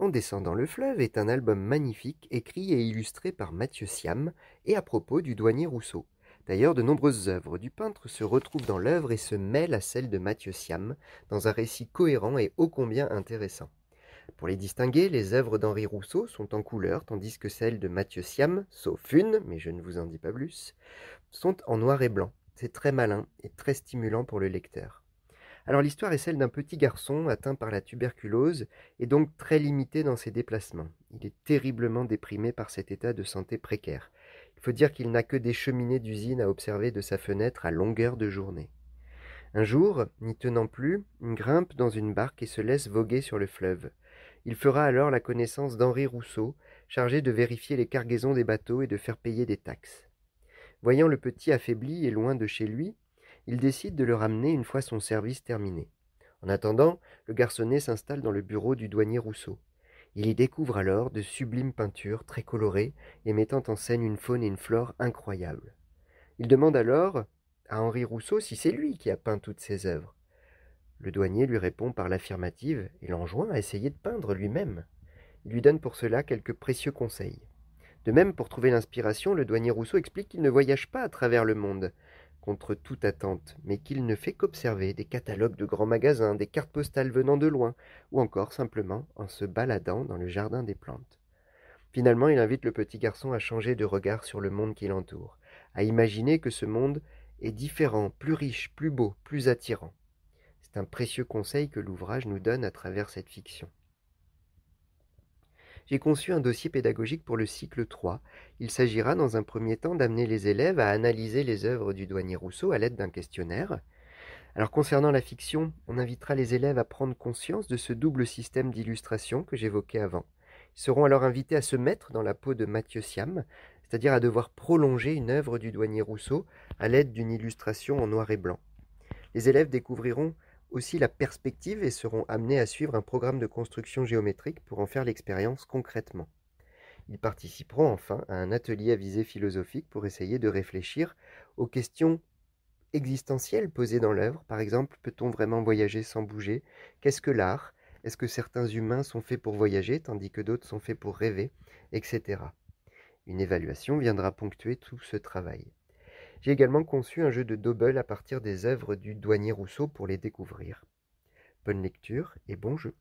En descendant le fleuve est un album magnifique écrit et illustré par Mathieu Siam et à propos du douanier Rousseau. D'ailleurs, de nombreuses œuvres du peintre se retrouvent dans l'œuvre et se mêlent à celles de Mathieu Siam dans un récit cohérent et ô combien intéressant. Pour les distinguer, les œuvres d'Henri Rousseau sont en couleur tandis que celles de Mathieu Siam, sauf une, mais je ne vous en dis pas plus, sont en noir et blanc. C'est très malin et très stimulant pour le lecteur. Alors l'histoire est celle d'un petit garçon atteint par la tuberculose et donc très limité dans ses déplacements. Il est terriblement déprimé par cet état de santé précaire. Il faut dire qu'il n'a que des cheminées d'usine à observer de sa fenêtre à longueur de journée. Un jour, n'y tenant plus, il grimpe dans une barque et se laisse voguer sur le fleuve. Il fera alors la connaissance d'Henri Rousseau, chargé de vérifier les cargaisons des bateaux et de faire payer des taxes. Voyant le petit affaibli et loin de chez lui, il décide de le ramener une fois son service terminé. En attendant, le garçonnet s'installe dans le bureau du douanier Rousseau. Il y découvre alors de sublimes peintures très colorées et mettant en scène une faune et une flore incroyables. Il demande alors à Henri Rousseau si c'est lui qui a peint toutes ces œuvres. Le douanier lui répond par l'affirmative et l'enjoint à essayer de peindre lui-même. Il lui donne pour cela quelques précieux conseils. De même, pour trouver l'inspiration, le douanier Rousseau explique qu'il ne voyage pas à travers le monde, contre toute attente, mais qu'il ne fait qu'observer des catalogues de grands magasins, des cartes postales venant de loin, ou encore simplement en se baladant dans le jardin des plantes. Finalement, il invite le petit garçon à changer de regard sur le monde qui l'entoure, à imaginer que ce monde est différent, plus riche, plus beau, plus attirant. C'est un précieux conseil que l'ouvrage nous donne à travers cette fiction j'ai conçu un dossier pédagogique pour le cycle 3. Il s'agira dans un premier temps d'amener les élèves à analyser les œuvres du douanier Rousseau à l'aide d'un questionnaire. Alors concernant la fiction, on invitera les élèves à prendre conscience de ce double système d'illustration que j'évoquais avant. Ils seront alors invités à se mettre dans la peau de Mathieu Siam, c'est-à-dire à devoir prolonger une œuvre du douanier Rousseau à l'aide d'une illustration en noir et blanc. Les élèves découvriront aussi la perspective et seront amenés à suivre un programme de construction géométrique pour en faire l'expérience concrètement. Ils participeront enfin à un atelier à visée philosophique pour essayer de réfléchir aux questions existentielles posées dans l'œuvre. Par exemple, peut-on vraiment voyager sans bouger Qu'est-ce que l'art Est-ce que certains humains sont faits pour voyager tandis que d'autres sont faits pour rêver Etc. Une évaluation viendra ponctuer tout ce travail. J'ai également conçu un jeu de double à partir des œuvres du douanier Rousseau pour les découvrir. Bonne lecture et bon jeu.